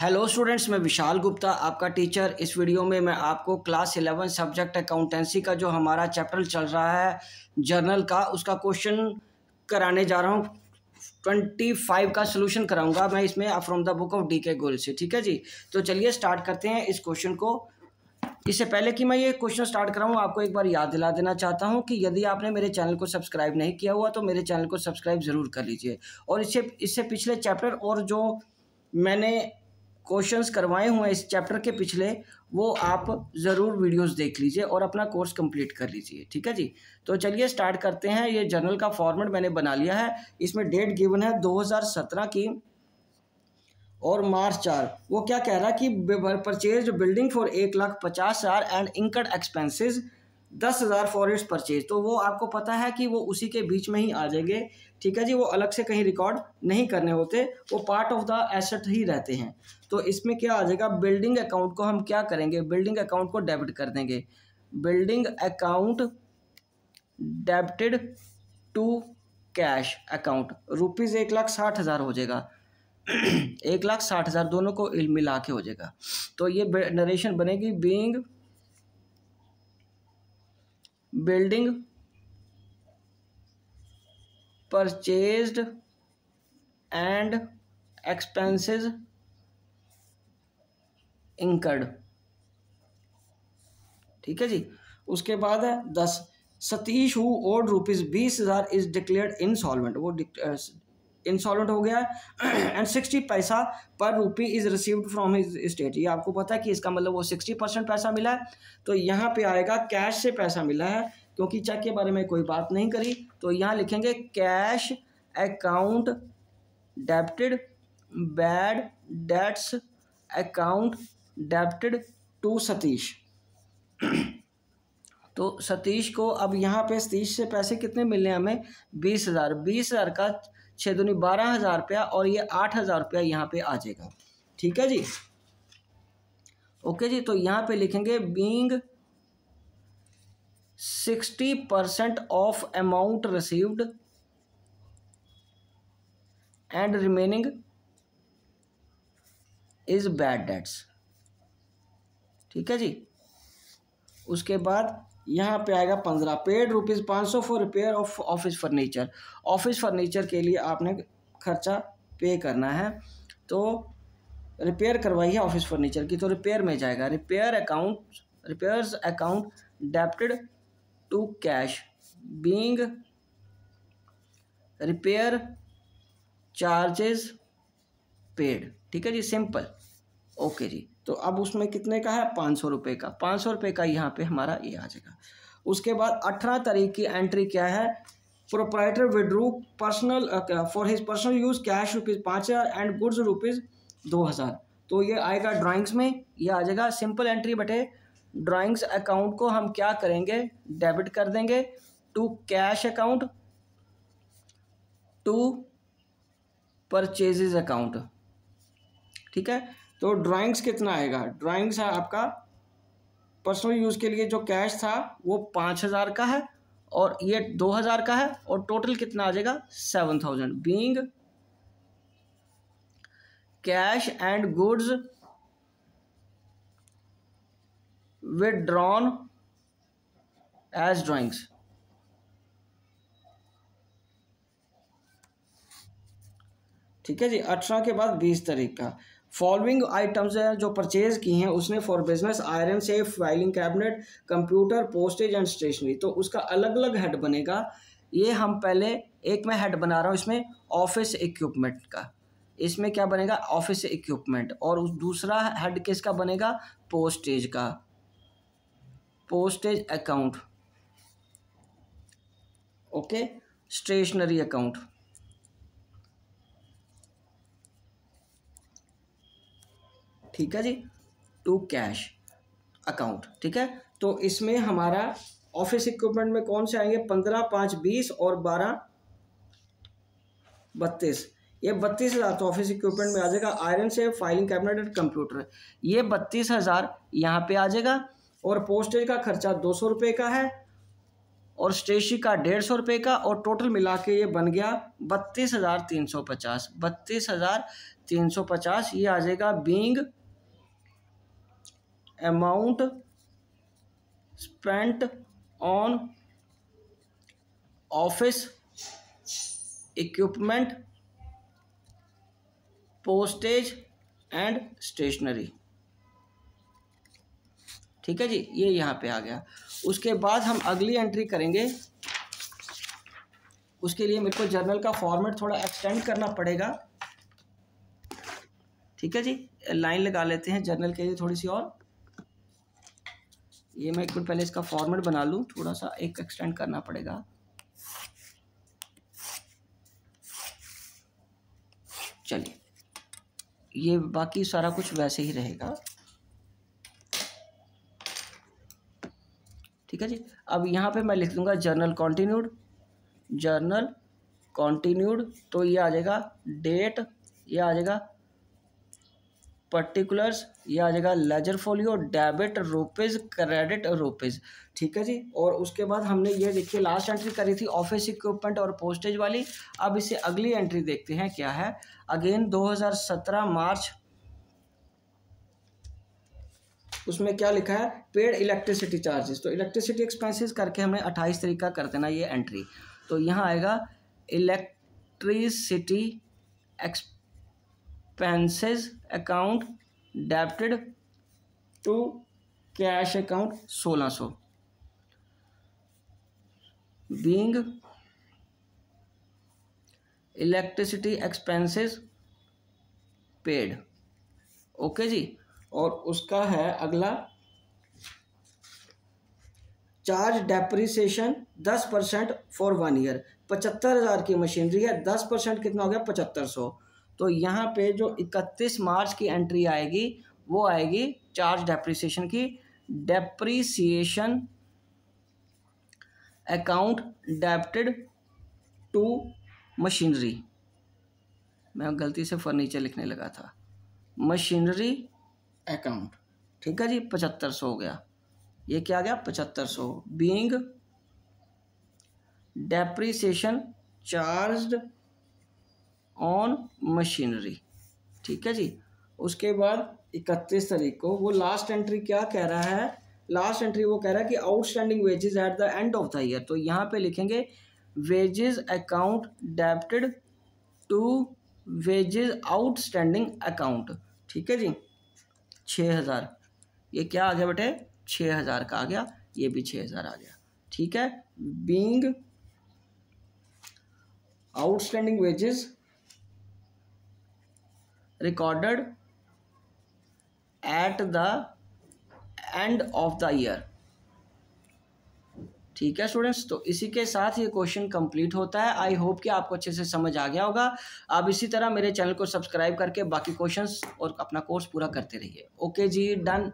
hello students मैं विशाल गुप्ता आपका teacher इस वीडियो में मैं आपको क्लास इलेवन सब्जेक्ट अकाउंटेंसी का जो हमारा चैप्टर चल रहा है जर्नल का उसका क्वेश्चन कराने जा रहा हूँ ट्वेंटी फाइव का सलूशन कराऊंगा मैं इसमें from the book of D K Goel से ठीक है जी तो चलिए स्टार्ट करते हैं इस क्वेश्चन को इससे पहले कि मैं ये क्वेश्चन स्टार्ट कराऊँ आपको एक बार याद दिला देना चाहता हूँ कि यदि आपने मेरे चैनल को सब्सक्राइब नहीं किया हुआ तो मेरे चैनल को सब्सक्राइब ज़रूर कर लीजिए और इससे इससे पिछले चैप्टर और जो मैंने क्वेश्चंस करवाए हुए हैं इस चैप्टर के पिछले वो आप ज़रूर वीडियोस देख लीजिए और अपना कोर्स कंप्लीट कर लीजिए ठीक है जी तो चलिए स्टार्ट करते हैं ये जर्नल का फॉर्मेट मैंने बना लिया है इसमें डेट गिवन है 2017 की और मार्च चार वो क्या कह रहा है कि परचेज बिल्डिंग फॉर एक लाख पचास हज़ार एंड इंकड एक्सपेंसिस दस हज़ार फॉरेट्स परचेज तो वो आपको पता है कि वो उसी के बीच में ही आ जाएंगे ठीक है जी वो अलग से कहीं रिकॉर्ड नहीं करने होते वो पार्ट ऑफ द एसेट ही रहते हैं तो इसमें क्या आ जाएगा बिल्डिंग अकाउंट को हम क्या करेंगे बिल्डिंग अकाउंट को डेबिट कर देंगे building account debited to cash account rupees एक लाख साठ हज़ार हो जाएगा एक लाख साठ हज़ार दोनों को मिला के हो जाएगा तो ये नरेशन बनेगी being building purchased and expenses incurred ठीक है जी उसके बाद है दस सतीश हु ओड रुपीज बीस हजार इज डिक्लेयर्ड इन सॉल्वेंट वो इंसॉलेंट हो गया है एंड सिक्सटी पैसा per rupee is received from his state ये आपको पता है कि इसका मतलब वो सिक्सटी परसेंट पैसा मिला है तो यहाँ पे आएगा कैश से पैसा मिला है क्योंकि चेक के बारे में कोई बात नहीं करी तो यहाँ लिखेंगे cash account debited bad debts account debited to Satish तो सतीश को अब यहाँ पे सतीश से पैसे कितने मिले हमें बीस हज़ार बीस हज़ार का छः दूनी बारह हज़ार रुपया और ये आठ हज़ार रुपया यहाँ पे आ जाएगा ठीक है जी ओके जी तो यहाँ पे लिखेंगे being sixty percent of amount received and remaining is bad debts ठीक है जी उसके बाद यहाँ पे आएगा पंद्रह पेड रुपीज़ पाँच सौ for repair of office furniture office furniture के लिए आपने खर्चा पे करना है तो रिपेयर करवाई है ऑफिस फर्नीचर की तो रिपेयर में जाएगा repair account repairs account debited to cash being repair charges paid ठीक है जी सिंपल ओके जी तो अब उसमें कितने का है पाँच सौ रुपये का पाँच सौ रुपये का यहाँ पे हमारा ये आ जाएगा उसके बाद अठारह तारीख की एंट्री क्या है proprietor withdrew personal for his personal use cash rupees पाँच हज़ार एंड गुड्स रुपीज़ दो हज़ार तो ये आएगा ड्राइंग्स में ये आ जाएगा सिंपल एंट्री बटे ड्राइंग्स अकाउंट को हम क्या करेंगे डेबिट कर देंगे to cash account to purchases account ठीक है तो ड्राइंग्स कितना आएगा ड्राइंग्स आपका पर्सनल यूज़ के लिए जो कैश था वो पाँच हज़ार का है और ये दो हज़ार का है और टोटल कितना आ जाएगा seven thousand being cash and goods withdrawn as drawings ठीक है जी अठारह के बाद बीस तारीख का फॉलोइंग आइटम्स है जो परचेज की हैं उसमें for business iron safe filing cabinet computer postage and stationery तो उसका अलग अलग हेड बनेगा ये हम पहले एक मैं हेड बना रहा हूँ इसमें ऑफिस इक्विपमेंट का इसमें क्या बनेगा ऑफिस इक्विपमेंट और दूसरा हेड किसका बनेगा पोस्टेज का postage account okay stationery account ठीक है जी टू कैश अकाउंट ठीक है तो इसमें हमारा ऑफिस इक्विपमेंट में कौन से आएंगे पंद्रह पाँच बीस और बारह बत्तीस ये बत्तीस हज़ार तो ऑफिस इक्विपमेंट में आ जाएगा आयरन से फाइलिंग कैबिनेट एंड कंप्यूटर ये बत्तीस हज़ार यहाँ पर आ जाएगा और पोस्टेज का खर्चा दो सौ रुपये का है और स्टेशी का डेढ़ सौ रुपये का और टोटल मिला के ये बन गया बत्तीस हज़ार तीन सौ पचास बत्तीस हज़ार तीन सौ पचास ये आ जाएगा being amount spent on office equipment postage and stationery ठीक है जी ये यहाँ पे आ गया उसके बाद हम अगली एंट्री करेंगे उसके लिए मेरे को जर्नल का फॉर्मेट थोड़ा एक्सटेंड करना पड़ेगा ठीक है जी लाइन लगा लेते हैं जर्नल के लिए थोड़ी सी और ये मैं एक बार पहले इसका फॉर्मेट बना लूँ थोड़ा सा एक एक्सटेंड करना पड़ेगा चलिए ये बाकी सारा कुछ वैसे ही रहेगा ठीक है जी अब यहाँ पे मैं लिख दूंगा जर्नल कॉन्टीन्यूड जर्नल कॉन्टीन्यूड तो ये आ जाएगा डेट ये आ जाएगा पर्टिकुलर्स ये आ जाएगा ledger folio debit rupees credit rupees ठीक है जी और उसके बाद हमने ये देखिए लास्ट एंट्री करी थी ऑफिस इक्विपमेंट और पोस्टेज वाली अब इसे अगली एंट्री देखते हैं क्या है अगेन 2017 मार्च उसमें क्या लिखा है पेड इलेक्ट्रिसिटी चार्जेस तो इलेक्ट्रिसिटी एक्सपेंसिस करके हमें अट्ठाईस तरीक का कर देना ये एंट्री तो यहाँ आएगा electricity ex expenses account debited to cash account सोलह सौ being electricity expenses paid okay जी और उसका है अगला चार्ज डेप्रिसिएशन दस परसेंट फॉर वन ईयर पचहत्तर हज़ार की मशीनरी है दस परसेंट कितना हो गया पचहत्तर सौ तो यहाँ पे जो 31 मार्च की एंट्री आएगी वो आएगी चार्ज डेप्रिसिएशन की depreciation account debited to machinery मैं गलती से फर्नीचर लिखने लगा था मशीनरी अकाउंट ठीक है जी पचहत्तर सौ हो गया ये क्या आ गया पचहत्तर सौ being depreciation charge on machinery ठीक है जी उसके बाद इकतीस तारीख को वो लास्ट एंट्री क्या कह रहा है लास्ट एंट्री वो कह रहा है कि outstanding wages at the end of the year तो यहाँ पे लिखेंगे wages account debited to wages outstanding account ठीक है जी छः हज़ार ये क्या आ गया बेटे छः हज़ार का आ गया ये भी छः हज़ार आ गया ठीक है being outstanding wages recorded at the end of the year ठीक है स्टूडेंट्स तो इसी के साथ ये क्वेश्चन कंप्लीट होता है आई होप कि आपको अच्छे से समझ आ गया होगा आप इसी तरह मेरे चैनल को सब्सक्राइब करके बाकी क्वेश्चंस और अपना कोर्स पूरा करते रहिए ओके जी डन